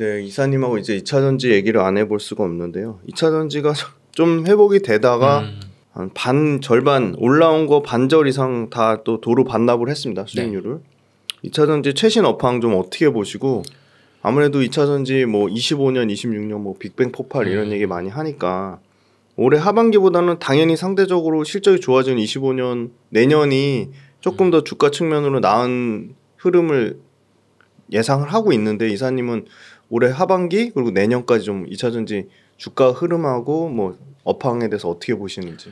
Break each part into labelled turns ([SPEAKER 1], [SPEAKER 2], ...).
[SPEAKER 1] 네, 이사님하고 이제 2차 전지 얘기를 안 해볼 수가 없는데요. 2차 전지가 좀 회복이 되다가 음. 한반 절반 올라온 거 반절 이상 다 또 도로 반납을 했습니다. 네. 수익률을. 네. 2차 전지 최신 업황 좀 어떻게 보시고 아무래도 2차 전지 뭐 25년, 26년 뭐 빅뱅 폭발 이런 음. 얘기 많이 하니까 올해 하반기보다는 당연히 상대적으로 실적이 좋아진 25년 내년이 조금 음. 더 주가 측면으로 나은 흐름을 예상을 하고 있는데 이사님은 올해 하반기 그리고 내년까지 좀 2차전지 주가 흐름하고 뭐 업황에 대해서
[SPEAKER 2] 어떻게 보시는지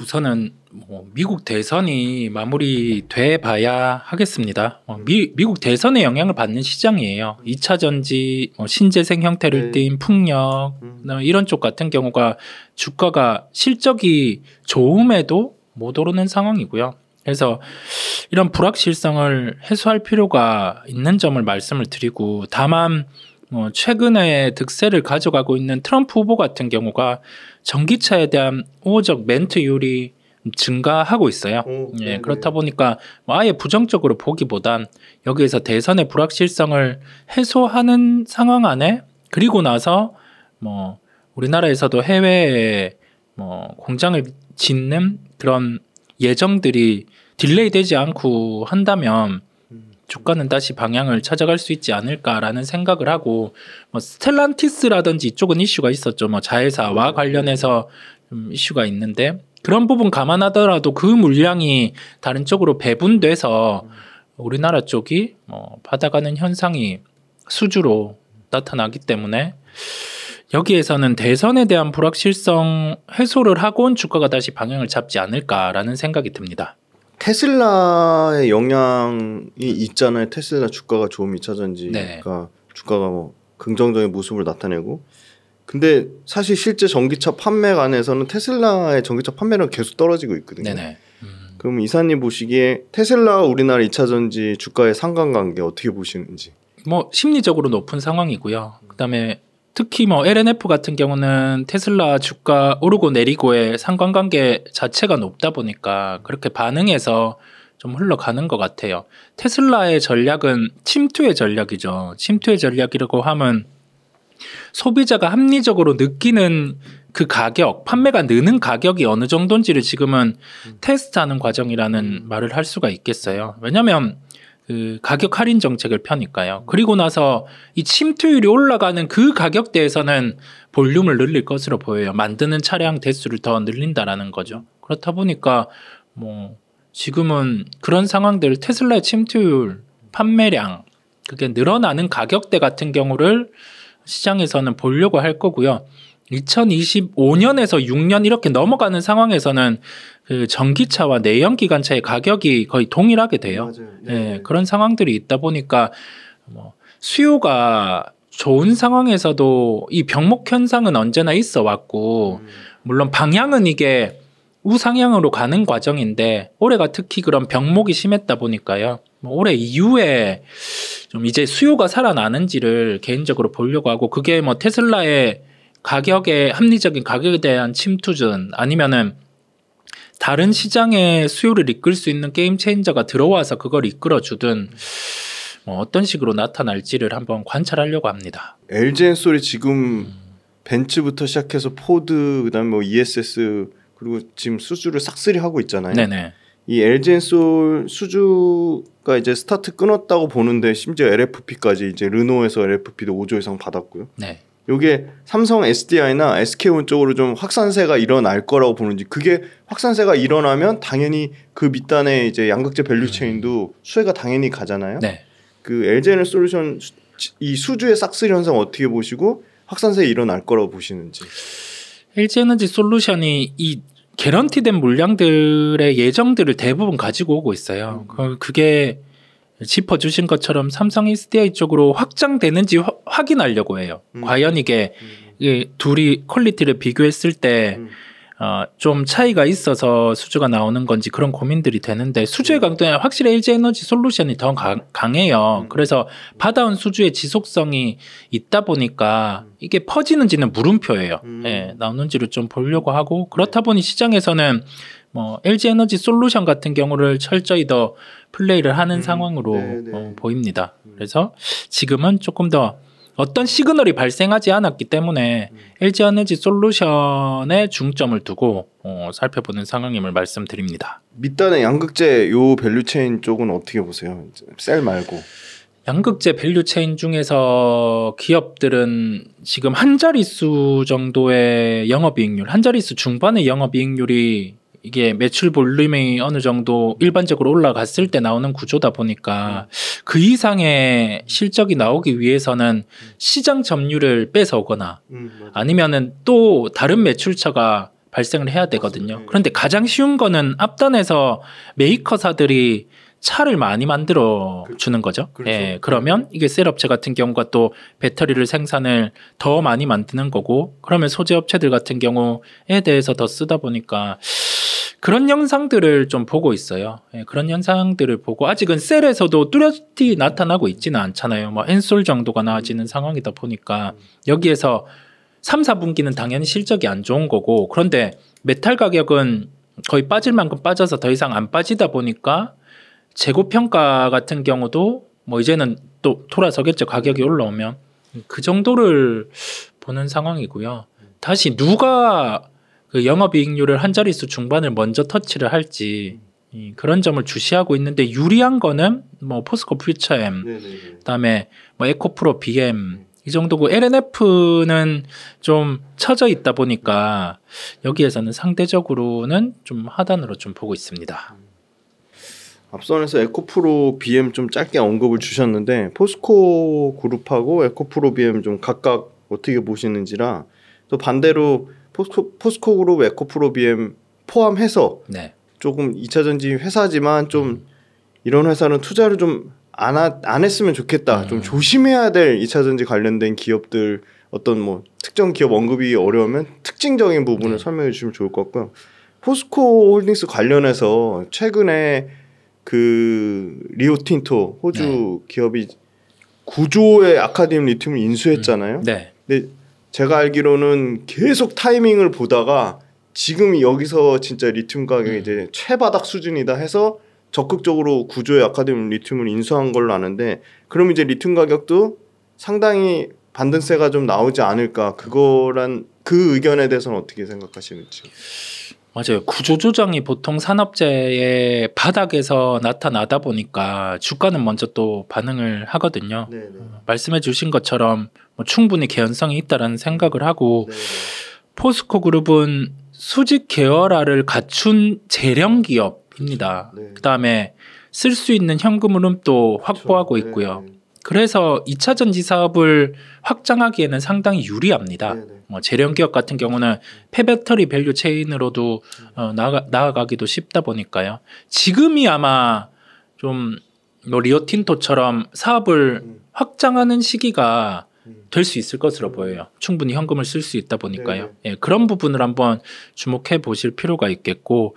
[SPEAKER 2] 우선은 뭐 미국 대선이 마무리돼 봐야 하겠습니다. 어, 미, 미국 대선의 영향을 받는 시장이에요. 2차 전지 뭐 신재생 형태를 네. 띈 풍력 음. 뭐 이런 쪽 같은 경우가 주가가 실적이 좋음에도 못 오르는 상황이고요. 그래서 이런 불확실성을 해소할 필요가 있는 점을 말씀을 드리고 다만 어, 최근에 득세를 가져가고 있는 트럼프 후보 같은 경우가 전기차에 대한 우호적 멘트율이 증가하고 있어요. 오, 예, 그렇다 보니까 뭐 아예 부정적으로 보기보단 여기에서 대선의 불확실성을 해소하는 상황 안에 그리고 나서 뭐 우리나라에서도 해외에 뭐 공장을 짓는 그런 예정들이 딜레이 되지 않고 한다면 주가는 다시 방향을 찾아갈 수 있지 않을까라는 생각을 하고 뭐 스텔란티스라든지 이쪽은 이슈가 있었죠. 뭐 자회사와 관련해서 좀 이슈가 있는데 그런 부분 감안하더라도 그 물량이 다른 쪽으로 배분돼서 우리나라 쪽이 뭐 받아가는 현상이 수주로 나타나기 때문에 여기에서는 대선에 대한 불확실성 해소를 하고온 주가가 다시 방향을 잡지 않을까라는 생각이 듭니다.
[SPEAKER 1] 테슬라의 영향이 있잖아요. 테슬라 주가가 좋은 2차 전지가 네. 주가가 뭐 긍정적인 모습을 나타내고 근데 사실 실제 전기차 판매관에서는 테슬라의 전기차 판매량 계속 떨어지고 있거든요. 음. 그럼 이사님 보시기에 테슬라 우리나라 2차 전지 주가의 상관관계 어떻게 보시는지?
[SPEAKER 2] 뭐 심리적으로 높은 상황이고요. 그다음에 특히 뭐 LNF 같은 경우는 테슬라 주가 오르고 내리고의 상관관계 자체가 높다 보니까 그렇게 반응해서 좀 흘러가는 것 같아요. 테슬라의 전략은 침투의 전략이죠. 침투의 전략이라고 하면 소비자가 합리적으로 느끼는 그 가격, 판매가 느는 가격이 어느 정도인지를 지금은 음. 테스트하는 과정이라는 말을 할 수가 있겠어요. 왜냐하면 그 가격 할인 정책을 펴니까요. 그리고 나서 이 침투율이 올라가는 그 가격대에서는 볼륨을 늘릴 것으로 보여요. 만드는 차량 대수를 더 늘린다라는 거죠. 그렇다 보니까 뭐 지금은 그런 상황들 테슬라의 침투율, 판매량 그게 늘어나는 가격대 같은 경우를 시장에서는 보려고 할 거고요. 2025년에서 6년 이렇게 넘어가는 상황에서는 그 전기차와 내연기관차의 가격이 거의 동일하게 돼요. 네. 네. 그런 상황들이 있다 보니까 뭐 수요가 좋은 상황에서도 이 병목 현상은 언제나 있어 왔고 음. 물론 방향은 이게 우상향으로 가는 과정인데 올해가 특히 그런 병목이 심했다 보니까요. 뭐 올해 이후에 좀 이제 수요가 살아나는지를 개인적으로 보려고 하고 그게 뭐 테슬라의 가격에 합리적인 가격에 대한 침투전 아니면은 다른 시장의 수요를 이끌 수 있는 게임 체인저가 들어와서 그걸 이끌어 주든 뭐 어떤 식으로 나타날지를 한번 관찰하려고 합니다.
[SPEAKER 1] LG 엔솔이 지금 벤츠부터 시작해서 포드 그다음에 뭐 ESS 그리고 지금 수주를 싹쓸이 하고 있잖아요. 네네. 이 LG 엔솔 수주가 이제 스타트 끊었다고 보는데 심지어 LFP까지 이제 르노에서 LFP도 5조 이상 받았고요. 네. 요게 삼성 SDI나 SK온 쪽으로 좀 확산세가 일어날 거라고 보는지 그게 확산세가 일어나면 당연히 그 밑단에 이제 양극재 밸류 체인도 음. 수혜가 당연히 가잖아요. 네. 그 LG 에너 솔루션 이 수주의 싹쓸이 현상 어떻게 보시고 확산세 일어날 거라고 보시는지.
[SPEAKER 2] LG 에너지 솔루션이 이 개런티된 물량들의 예정들을 대부분 가지고 오고 있어요. 음. 그, 그게 짚어주신 것처럼 삼성 SDI 쪽으로 확장되는지 화, 확인하려고 해요. 음. 과연 이게 음. 이 둘이 퀄리티를 비교했을 때 음. 어, 좀 차이가 있어서 수주가 나오는 건지 그런 고민들이 되는데 수주의 음. 강도는 확실히 LG 에너지 솔루션이 더 강, 해요 음. 그래서 받아온 수주의 지속성이 있다 보니까 이게 퍼지는지는 물음표예요. 예, 나오는지를 좀 보려고 하고 그렇다 네. 보니 시장에서는 뭐 LG 에너지 솔루션 같은 경우를 철저히 더 플레이를 하는 음, 상황으로 네, 어, 네. 보입니다. 음. 그래서 지금은 조금 더 어떤 시그널이 발생하지 않았기 때문에 음. LG 에너지 솔루션에 중점을 두고 어, 살펴보는 상황임을 말씀드립니다.
[SPEAKER 1] 밑단의 양극재 요 밸류체인 쪽은 어떻게
[SPEAKER 2] 보세요? 셀 말고. 양극재 밸류체인 중에서 기업들은 지금 한 자릿수 정도의 영업이익률, 한 자릿수 중반의 영업이익률이 이게 매출 볼륨이 어느 정도 일반적으로 올라갔을 때 나오는 구조다 보니까 음. 그 이상의 실적이 나오기 위해서는 시장 점유를 뺏어오거나 음, 아니면은 또 다른 매출처가 발생을 해야 되거든요. 예. 그런데 가장 쉬운 거는 앞단에서 메이커사들이 차를 많이 만들어 그, 주는 거죠. 그렇죠. 예, 그러면 이게 셀업체 같은 경우가 또 배터리를 생산을 더 많이 만드는 거고, 그러면 소재 업체들 같은 경우에 대해서 더 쓰다 보니까 그런 영상들을 좀 보고 있어요. 예, 그런 영상들을 보고 아직은 셀에서도 뚜렷이 나타나고 있지는 않잖아요. 뭐 엔솔 정도가 나아지는 상황이다 보니까 여기에서 3, 4분기는 당연히 실적이 안 좋은 거고 그런데 메탈 가격은 거의 빠질 만큼 빠져서 더 이상 안 빠지다 보니까 재고 평가 같은 경우도 뭐 이제는 또 돌아서겠죠. 가격이 올라오면 그 정도를 보는 상황이고요. 다시 누가 그 영업이익률을 한 자릿수 중반을 먼저 터치를 할지 그런 점을 주시하고 있는데 유리한 거는 뭐 포스코 퓨처엠 네, 네, 네. 그다음에 뭐 에코프로 BM 이 정도고 LNF는 좀 처져 있다 보니까 여기에서는 상대적으로는 좀 하단으로 좀 보고 있습니다.
[SPEAKER 1] 앞선에서 에코프로 BM 좀 짧게 언급을 주셨는데 포스코 그룹하고 에코프로 BM 좀 각각 어떻게 보시는지라 또 반대로 포스코, 포스코 그룹 에코프로 비엠 포함해서 네. 조금 2차 전지 회사지만 좀 음. 이런 회사는 투자를 좀 안 안 했으면 좋겠다. 음. 좀 조심해야 될 2차 전지 관련된 기업들 어떤 뭐 특정 기업 언급이 어려우면 특징적인 부분을 네. 설명해 주시면 좋을 것 같고요. 포스코 홀딩스 관련해서 최근에 그 리오틴토 호주 네. 기업이 구조의 아카디움 리튬을 인수했잖아요. 음. 네. 근데 제가 알기로는 계속 타이밍을 보다가 지금 여기서 진짜 리튬 가격이 음. 이제 최바닥 수준이다 해서 적극적으로 구조의 아카데미 리튬을 인수한 걸로 아는데 그럼 이제 리튬 가격도 상당히 반등세가 좀 나오지 않을까 그거란 그 의견에 대해서는 어떻게 생각하시는지
[SPEAKER 2] 맞아요 구조조정이 보통 산업재의 바닥에서 나타나다 보니까 주가는 먼저 또 반응을 하거든요 네네. 말씀해 주신 것처럼 뭐 충분히 개연성이 있다라는 생각을 하고 네, 네. 포스코 그룹은 수직 계열화를 갖춘 재령 기업입니다. 네. 그다음에 쓸 수 있는 현금 흐름 도 확보하고 그렇죠. 있고요. 네. 네. 그래서 2차 전지 사업을 확장하기에는 상당히 유리합니다. 네, 뭐 재련 기업 같은 경우는 폐배터리 밸류 체인으로도 어, 나아가, 나아가기도 쉽다 보니까요. 지금이 아마 좀뭐 리오틴토처럼 사업을 음. 확장하는 시기가 될수 있을 것으로 보여요. 충분히 현금을 쓸 수 있다 보니까요. 네. 예, 그런 부분을 한번 주목해 보실 필요가 있겠고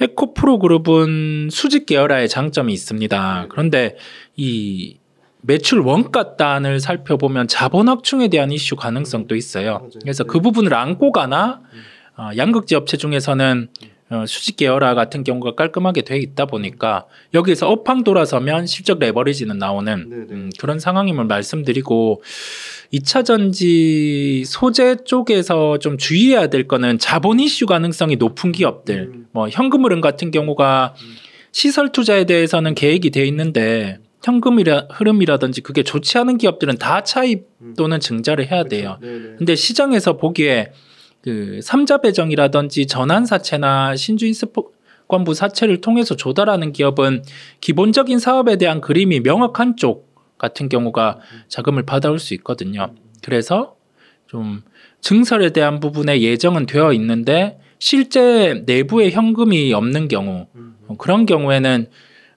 [SPEAKER 2] 에코프로 그룹은 수직 계열화의 장점이 있습니다. 그런데 이 매출 원가 단을 살펴보면 자본 확충에 대한 이슈 가능성도 음, 있어요. 그래서 네. 그 부분을 안고 가나 음. 어, 양극재 업체 중에서는 어, 수직 계열화 같은 경우가 깔끔하게 돼 있다 보니까 여기에서 업황 돌아서면 실적 레버리지는 나오는 음, 그런 상황임을 말씀드리고 2차 전지 소재 쪽에서 좀 주의해야 될 거는 자본 이슈 가능성이 높은 기업들, 음. 뭐 현금흐름 같은 경우가 음. 시설 투자에 대해서는 계획이 돼 있는데 현금 흐름이라든지 그게 좋지 않은 기업들은 다 차입 음. 또는 증자를 해야 그렇죠. 돼요. 그렇죠. 근데 시장에서 보기에 그 삼자 배정이라든지 전환 사채나 신주인 스포부 사채를 통해서 조달하는 기업은 기본적인 사업에 대한 그림이 명확한 쪽 같은 경우가 음. 자금을 받아올 수 있거든요. 그래서 좀 증설에 대한 부분에 예정은 되어 있는데 실제 내부에 현금이 없는 경우 음, 음. 어, 그런 경우에는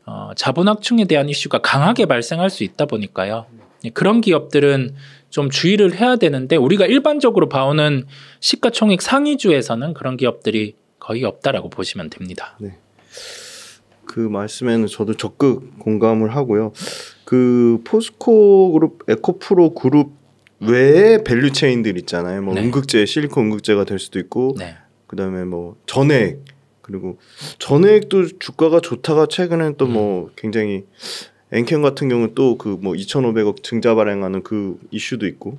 [SPEAKER 2] 어, 자본 확충에 대한 이슈가 강하게 발생할 수 있다 보니까요. 예, 그런 기업들은 좀 주의를 해야 되는데 우리가 일반적으로 봐오는 시가총액 상위주에서는 그런 기업들이 거의 없다라고 보시면 됩니다. 네.
[SPEAKER 1] 그 말씀에는 저도 적극 공감을 하고요. 그 포스코 그룹, 에코프로 그룹 외에 밸류 체인들 있잖아요. 뭐 네. 음극재, 실리콘 음극재가 될 수도 있고, 네. 그다음에 뭐 전액 그리고 전액도 주가가 좋다가 최근엔 또뭐 음. 굉장히 엔켄 같은 경우는 또 그 뭐 2,500억 증자 발행하는 그 이슈도 있고,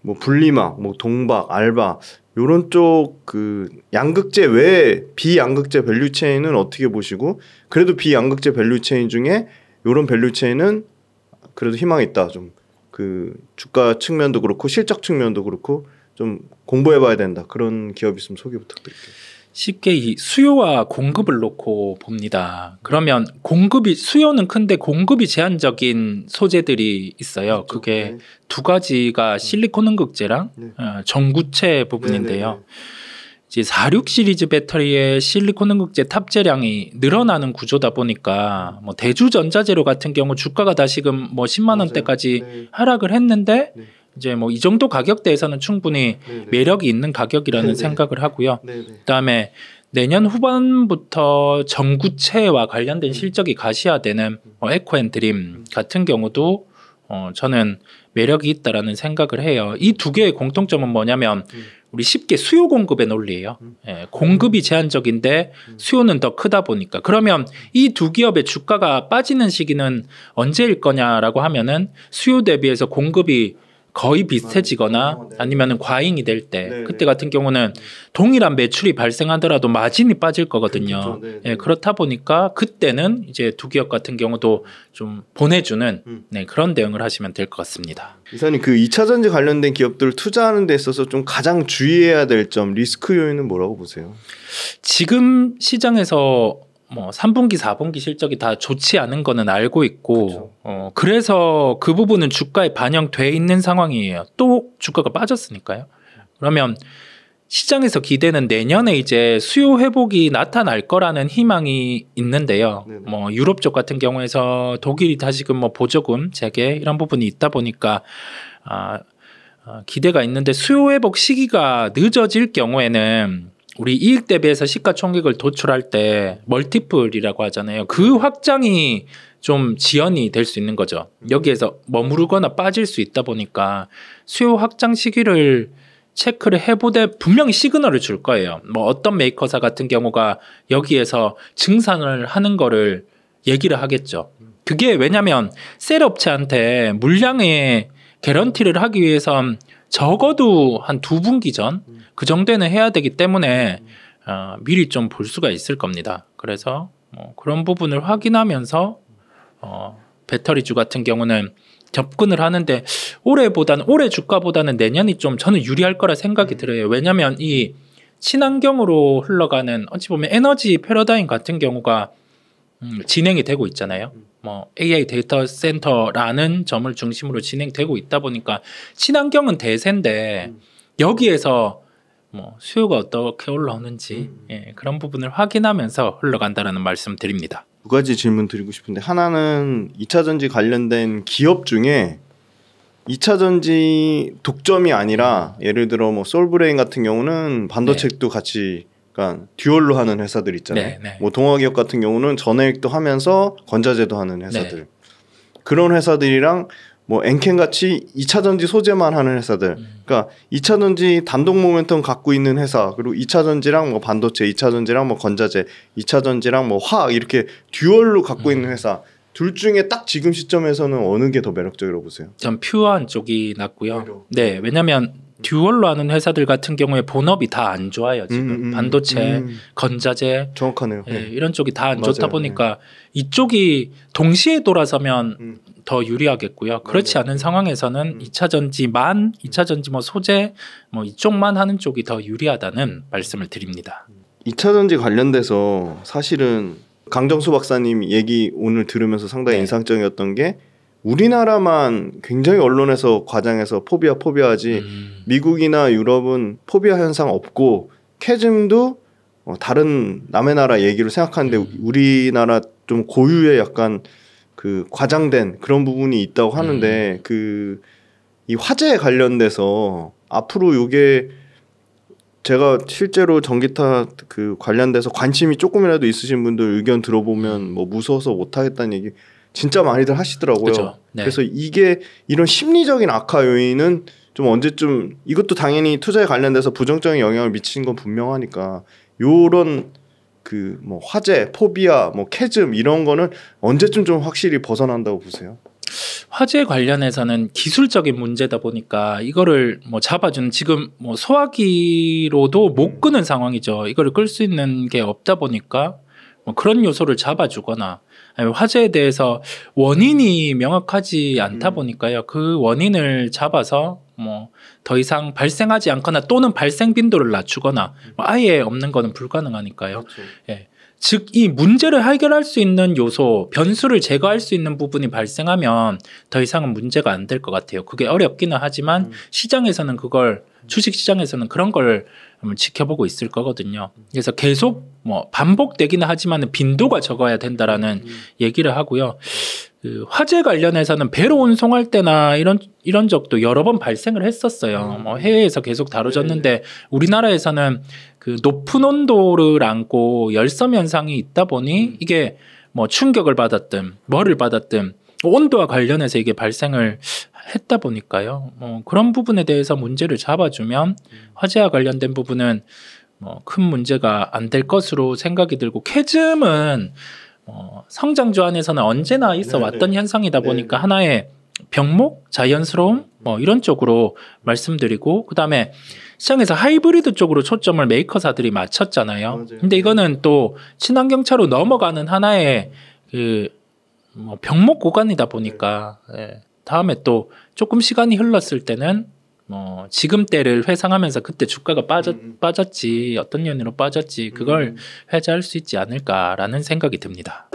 [SPEAKER 1] 뭐 분리막, 뭐 동박, 알바 요런 쪽 그 양극재 외에 비양극재 밸류 체인은 어떻게 보시고 그래도 비양극재 밸류 체인 중에 요런 밸류 체인은 그래도 희망이 있다. 좀 그 주가 측면도 그렇고
[SPEAKER 2] 실적 측면도 그렇고 좀 공부해 봐야 된다. 그런 기업 있으면 소개 부탁드릴게요. 쉽게 이 수요와 공급을 놓고 봅니다. 그러면 공급이 수요는 큰데 공급이 제한적인 소재들이 있어요. 그렇죠. 그게 네. 두 가지가 네. 실리콘 응극제랑 네. 어, 전구체 네, 네, 부분인데요. 네, 이제 46 시리즈 배터리에 실리콘 응극제 탑재량이 늘어나는 구조다 보니까 뭐 대주 전자재료 같은 경우 주가가 다시금 뭐 10만 원대까지 하락을 했는데 이제 뭐 이 정도 가격대에서는 충분히 네네. 매력이 있는 가격이라는 네네. 생각을 하고요. 네네. 그다음에 내년 후반부터 전구체와 관련된 음. 실적이 가시화되는 어, 음. 뭐 에코앤드림 음. 같은 경우도 어, 저는 매력이 있다라는 생각을 해요. 이 두 개의 공통점은 뭐냐면 음. 우리 쉽게 수요 공급의 논리예요. 음. 예, 공급이 음. 제한적인데 수요는 더 크다 보니까 그러면 이 두 기업의 주가가 빠지는 시기는 언제일 거냐라고 하면은 수요 대비해서 공급이 거의 비슷해지거나 아니면 과잉이 될때 네, 네. 그때 같은 경우는 동일한 매출이 발생하더라도 마진이 빠질 거거든요. 그렇 네, 예, 네, 그렇다 보니까 그때는 이제 두 기업 같은 경우도 좀 보내주는 음. 네, 그런 대응을 하시면 될 것 같습니다.
[SPEAKER 1] 이사님 그이차 전지 관련된 기업들 을 투자하는 데 있어서 좀 가장 주의해야 될점 리스크 요인은 뭐라고 보세요?
[SPEAKER 2] 지금 시장에서 뭐 3분기, 4분기 실적이 다 좋지 않은 거는 알고 있고 그렇죠. 어, 그래서 그 부분은 주가에 반영돼 있는 상황이에요. 또 주가가 빠졌으니까요. 그러면 시장에서 기대는 내년에 이제 수요 회복이 나타날 거라는 희망이 있는데요. 네네. 뭐 유럽 쪽 같은 경우에서 독일이 다시금 뭐 보조금 재개 이런 부분이 있다 보니까 아, 아 기대가 있는데 수요 회복 시기가 늦어질 경우에는 우리 이익 대비해서 시가총액을 도출할 때 멀티플이라고 하잖아요. 그 확장이 좀 지연이 될 수 있는 거죠. 음. 여기에서 머무르거나 빠질 수 있다 보니까 수요 확장 시기를 체크를 해보되 분명히 시그널을 줄 거예요. 뭐 어떤 메이커사 같은 경우가 여기에서 증산을 하는 거를 얘기를 하겠죠. 그게 왜냐면 셀 업체한테 물량의 개런티를 하기 위해선 적어도 한 두 분기 전 음. 그 정도는 해야 되기 때문에 어, 미리 좀 볼 수가 있을 겁니다. 그래서 뭐 그런 부분을 확인하면서 어, 배터리주 같은 경우는 접근을 하는데 올해보다는 올해 주가보다는 내년이 좀 저는 유리할 거라 생각이 음. 들어요. 왜냐하면 이 친환경으로 흘러가는 어찌 보면 에너지 패러다임 같은 경우가 음, 진행이 되고 있잖아요. 음. 뭐 AI 데이터 센터라는 점을 중심으로 진행되고 있다 보니까 친환경은 대세인데 음. 여기에서 뭐 수요가 어떻게 올라오는지 음. 예, 그런 부분을 확인하면서 흘러간다라는 말씀 드립니다.
[SPEAKER 1] 두 가지 질문 드리고 싶은데 하나는 2차 전지 관련된 기업 중에 2차 전지 독점이 아니라 예를 들어 뭐 솔브레인 같은 경우는 반도체도 네. 같이 그러니까 듀얼로 하는 회사들 있잖아요. 네, 네. 뭐 동화기업 같은 경우는 전액도 하면서 건자재도 하는 네. 회사들. 그런 회사들이랑 뭐 엔켄 같이 2차 전지 소재만 하는 회사들. 음. 그러니까 2차 전지 단독 모멘텀 갖고 있는 회사. 그리고 2차 전지랑 뭐 반도체, 2차 전지랑 뭐 건자재, 2차 전지랑 뭐 화학 이렇게 듀얼로 갖고 있는 음. 회사. 둘 중에 딱 지금 시점에서는 어느 게 더 매력적이라고 보세요? 전 퓨어한 쪽이 낫고요.
[SPEAKER 2] 네, 왜냐면 하 듀얼로 하는 회사들 같은 경우에 본업이 다 안 좋아요. 지금 음, 음, 음, 반도체, 음. 건자재, 정확하네요. 예, 네. 이런 쪽이 다 안 좋다 보니까 네. 이쪽이 동시에 돌아서면 더 유리하겠고요. 그렇지 않은 상황에서는 음. 이차 전지만 이차 전지 뭐 소재 뭐 이쪽만 하는 쪽이 더 유리하다는 말씀을 드립니다. 이차
[SPEAKER 1] 전지 관련돼서 사실은 강정수 박사님 얘기 오늘 들으면서 상당히 네. 인상적이었던 게 우리나라만 굉장히 언론에서 과장해서 포비아 포비아하지 음. 미국이나 유럽은 포비아 현상 없고 캐즘도 어, 다른 남의 나라 얘기로 생각하는데 음. 우리나라 좀 고유의 약간 그 과장된 그런 부분이 있다고 음. 하는데 음. 그 그이 화재에 관련돼서 앞으로 요게 제가 실제로 전기타 그 관련돼서 관심이 조금이라도 있으신 분들 의견 들어보면 음. 뭐 무서워서 못 하겠다는 얘기 진짜 많이들 하시더라고요. 네. 그래서 이게 이런 심리적인 악화 요인은 좀 언제쯤 이것도 당연히 투자에 관련돼서 부정적인 영향을 미치는 건 분명하니까 요런 그뭐 화재, 포비아, 뭐 캐즘 이런 거는 언제쯤 좀 확실히
[SPEAKER 2] 벗어난다고 보세요? 화재 관련해서는 기술적인 문제다 보니까 이거를 뭐 잡아주는 지금 뭐 소화기로도 못 끄는 음. 상황이죠. 이거를 끌 수 있는 게 없다 보니까 뭐 그런 요소를 잡아주거나 화재에 대해서 원인이 음. 명확하지 않다 음. 보니까요. 그 원인을 잡아서 뭐 더 이상 발생하지 않거나 또는 발생 빈도를 낮추거나 뭐 음. 아예 없는 거는 불가능하니까요. 그렇죠. 예. 즉, 이 문제를 해결할 수 있는 요소, 변수를 제거할 수 있는 부분이 발생하면 더 이상은 문제가 안 될 것 같아요. 그게 어렵기는 하지만 음. 시장에서는 그걸, 음. 주식 시장에서는 그런 걸 지켜보고 있을 거거든요. 그래서 계속 뭐 반복되기는 하지만 빈도가 적어야 된다라는 음. 얘기를 하고요. 그 화재 관련해서는 배로 운송할 때나 이런 이런 적도 여러 번 발생을 했었어요. 음. 뭐 해외에서 계속 다뤄졌는데 네, 네, 네. 우리나라에서는 그 높은 온도를 안고 열섬 현상이 있다 보니 음. 이게 뭐 충격을 받았든 뭐를 받았든 온도와 관련해서 이게 발생을 했다 보니까요. 뭐 그런 부분에 대해서 문제를 잡아주면 음. 화재와 관련된 부분은 뭐큰 문제가 안 될 것으로 생각이 들고 캐즘은 어, 뭐 성장조 안에서는 언제나 있어 네네. 네. 왔던 현상이다 네, 보니까 네네. 하나의 병목, 자연스러움 뭐 이런 쪽으로 말씀드리고 그다음에 시장에서 하이브리드 쪽으로 초점을 메이커사들이 맞췄잖아요. 맞아요. 근데 이거는 또 친환경차로 넘어가는 하나의 그뭐 병목 고간이다 보니까 네. 예. 다음에 또 조금 시간이 흘렀을 때는 뭐 지금 때를 회상하면서 그때 주가가 빠졌 음. 음. 빠졌지 어떤 연유로 빠졌지 그걸 음. 회자할 수 있지 않을까라는 생각이 듭니다.